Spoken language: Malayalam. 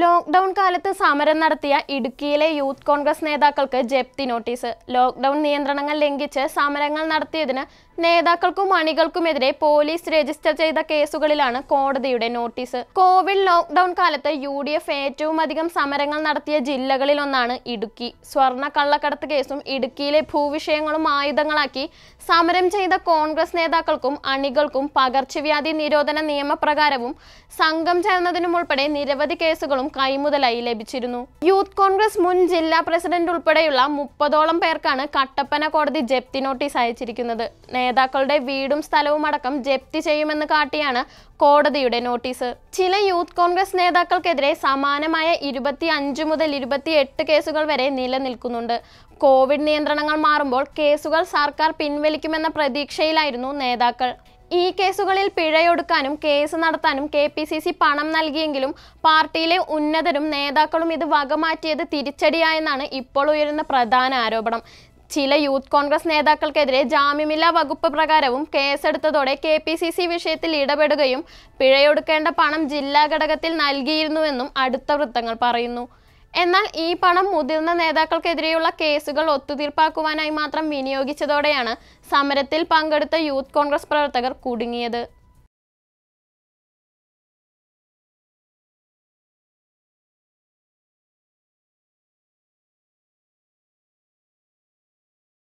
ലോക്ക്ഡൌൺ കാലത്ത് സമരം നടത്തിയ ഇടുക്കിയിലെ യൂത്ത് കോൺഗ്രസ് നേതാക്കൾക്ക് ജപ്തി നോട്ടീസ് ലോക്ക്ഡൌൺ നിയന്ത്രണങ്ങൾ ലംഘിച്ച് സമരങ്ങൾ നടത്തിയതിന് നേതാക്കൾക്കും അണികൾക്കുമെതിരെ പോലീസ് രജിസ്റ്റർ ചെയ്ത കേസുകളിലാണ് കോടതിയുടെ നോട്ടീസ് കോവിഡ് ലോക്ക്ഡൌൺ കാലത്ത് യു ഡി എഫ് ഏറ്റവും അധികം സമരങ്ങൾ നടത്തിയ ജില്ലകളിലൊന്നാണ് ഇടുക്കി സ്വർണ്ണ കള്ളക്കടത്ത് കേസും ഇടുക്കിയിലെ ഭൂവിഷയങ്ങളും ആയുധങ്ങളാക്കി സമരം ചെയ്ത കോൺഗ്രസ് നേതാക്കൾക്കും അണികൾക്കും പകർച്ചവ്യാധി നിരോധന നിയമപ്രകാരവും സംഘം ചേർന്നതിനുമുൾപ്പെടെ നിരവധി കേസുകളും നിന്നും കൈമുതലായി ലഭിച്ചിരുന്നു യൂത്ത് കോൺഗ്രസ് മുൻ ജില്ലാ പ്രസിഡന്റ് ഉൾപ്പെടെയുള്ള മുപ്പതോളം പേർക്കാണ് കട്ടപ്പന കോടതി ജപ്തി നോട്ടീസ് അയച്ചിരിക്കുന്നത് നേതാക്കളുടെ വീടും സ്ഥലവും അടക്കം ജപ്തി ചെയ്യുമെന്ന് കാട്ടിയാണ് കോടതിയുടെ നോട്ടീസ് ചില യൂത്ത് കോൺഗ്രസ് നേതാക്കൾക്കെതിരെ സമാനമായ ഇരുപത്തി അഞ്ച് മുതൽ ഇരുപത്തിയെട്ട് കേസുകൾ വരെ നിലനിൽക്കുന്നുണ്ട് കോവിഡ് നിയന്ത്രണങ്ങൾ മാറുമ്പോൾ കേസുകൾ സർക്കാർ പിൻവലിക്കുമെന്ന പ്രതീക്ഷയിലായിരുന്നു നേതാക്കൾ ഈ കേസുകളിൽ പിഴയൊടുക്കാനും കേസ് നടത്താനും കെ പി സി സി പണം നൽകിയെങ്കിലും പാർട്ടിയിലെ ഉന്നതരും നേതാക്കളും ഇത് വകമാറ്റിയത് തിരിച്ചടിയായെന്നാണ് ഇപ്പോൾ ഉയരുന്ന പ്രധാന ആരോപണം ചില യൂത്ത് കോൺഗ്രസ് നേതാക്കൾക്കെതിരെ ജാമ്യമില്ലാ വകുപ്പ് പ്രകാരവും കേസെടുത്തതോടെ കെ പി സി സി വിഷയത്തിൽ ഇടപെടുകയും പിഴയൊടുക്കേണ്ട പണം ജില്ലാ ഘടകത്തിൽ നൽകിയിരുന്നുവെന്നും അടുത്ത വൃത്തങ്ങൾ പറയുന്നു എന്നാൽ ഈ പണം മുതിർന്ന നേതാക്കൾക്കെതിരെയുള്ള കേസുകൾ ഒത്തുതീർപ്പാക്കുവാനായി മാത്രം വിനിയോഗിച്ചതോടെയാണ് സമരത്തിൽ പങ്കെടുത്ത യൂത്ത് കോൺഗ്രസ് പ്രവർത്തകർ കുടുങ്ങിയത്